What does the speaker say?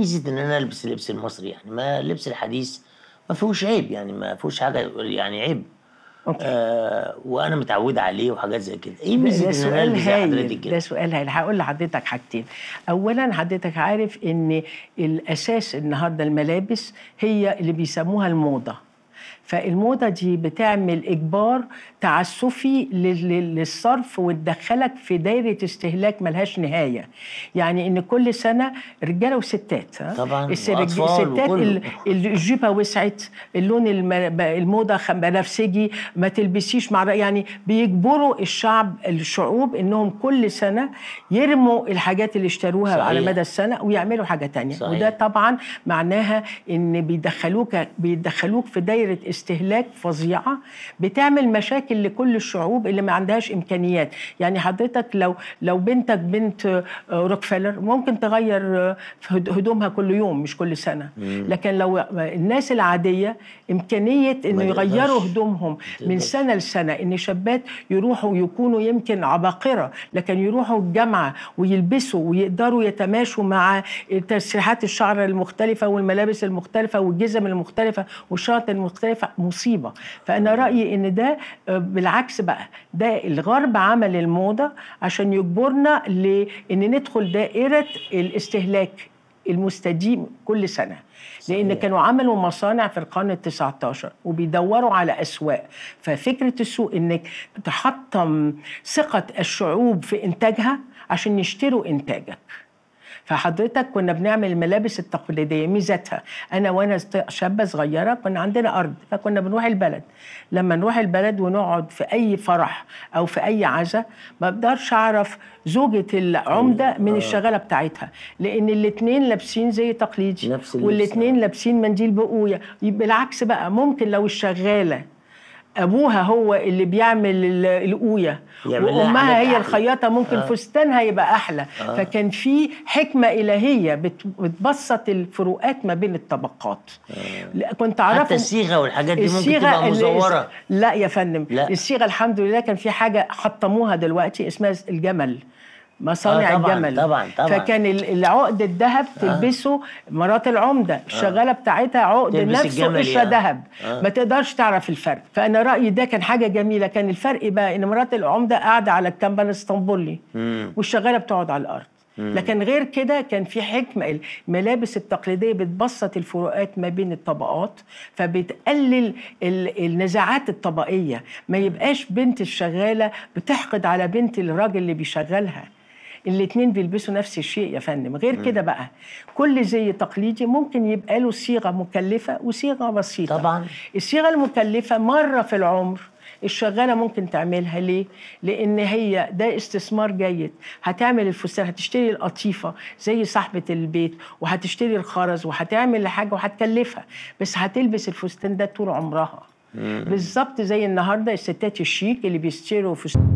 ميزه ان انا البس اللبس المصري يعني ما اللبس الحديث ما فيهوش عيب يعني ما فيهوش حاجه يعني عيب اوكي آه وانا متعود عليه وحاجات زي كده ايه ميزه ان انا البس زي حضرتك كده ده سؤال هايل هقول لحضرتك حاجتين اولا حضرتك عارف ان الاساس النهارده الملابس هي اللي بيسموها الموضه فالموضة دي بتعمل إجبار تعسفي للصرف وتدخلك في دايرة استهلاك ملهاش نهاية يعني إن كل سنة رجالة وستات طبعا الستات الجيبة وسعت اللون الموضة بنفسجي ما تلبسيش مع يعني بيجبروا الشعب الشعوب إنهم كل سنة يرموا الحاجات اللي اشتروها صحيح. على مدى السنة ويعملوا حاجة تانية صحيح. وده طبعا معناها إن بيدخلوك بيدخلوك في دايرة ظاهره استهلاك فظيعه بتعمل مشاكل لكل الشعوب اللي ما عندهاش امكانيات يعني حضرتك لو لو بنتك بنت روكفلر آه، ممكن تغير آه، هدومها كل يوم مش كل سنه لكن لو آه، الناس العاديه امكانيه انه يغيروا هدومهم من سنه لسنه ان شابات يروحوا يكونوا يمكن عباقره لكن يروحوا الجامعه ويلبسوا ويقدروا يتماشوا مع تسريحات الشعر المختلفه والملابس المختلفه والجزم المختلفه والشنط المختلفه مختلفة مصيبة فأنا رأيي إن ده آه، بالعكس بقى ده الغرب عمل الموضة عشان يجبرنا لإن ندخل دائرة الاستهلاك المستديم كل سنة لأن كانوا عملوا مصانع في القرن ال 19 وبيدوروا على أسواق ففكرة السوق إنك تحطم ثقة الشعوب في إنتاجها عشان يشتروا إنتاجك فحضرتك كنا بنعمل الملابس التقليديه ميزتها انا وانا شابه صغيره كنا عندنا ارض فكنا بنروح البلد لما نروح البلد ونقعد في اي فرح او في اي عزاء ما بقدرش اعرف زوجة العمدة أيوة، من آه. الشغالة بتاعتها لأن الاتنين لابسين زي تقليدي والاتنين لابسين منديل بقوية بالعكس بقى ممكن لو الشغالة ابوها هو اللي بيعمل القويه وامها هي الخياطه ممكن آه. فستانها يبقى احلى آه. فكان في حكمه الهيه بتبسط الفروقات ما بين الطبقات آه. كنت اعرف حتى الصيغه والحاجات دي ممكن تبقى مزوره لا يا فندم لا. الصيغه الحمد لله كان في حاجه حطموها دلوقتي اسمها الجمل مصانع آه طبعًا الجمل طبعا طبعا فكان العقد الذهب تلبسه آه مرات العمده آه الشغاله بتاعتها عقد نفسه قشره يعني. ذهب آه ما تقدرش تعرف الفرق فانا رايي ده كان حاجه جميله كان الفرق بقى ان مرات العمده قاعده على الكمبان الاسطنبولي والشغاله بتقعد على الارض لكن غير كده كان في حكمه الملابس التقليديه بتبسط الفروقات ما بين الطبقات فبتقلل النزاعات الطبقيه ما يبقاش بنت الشغاله بتحقد على بنت الراجل اللي بيشغلها الاثنين بيلبسوا نفس الشيء يا فندم غير كده بقى كل زي تقليدي ممكن يبقى له صيغه مكلفه وصيغه بسيطه طبعا الصيغه المكلفه مره في العمر الشغاله ممكن تعملها ليه؟ لان هي ده استثمار جيد هتعمل الفستان هتشتري القطيفه زي صاحبه البيت وهتشتري الخرز وهتعمل حاجه وهتكلفها بس هتلبس الفستان ده طول عمرها بالظبط زي النهارده الستات الشيك اللي بيشتروا فستان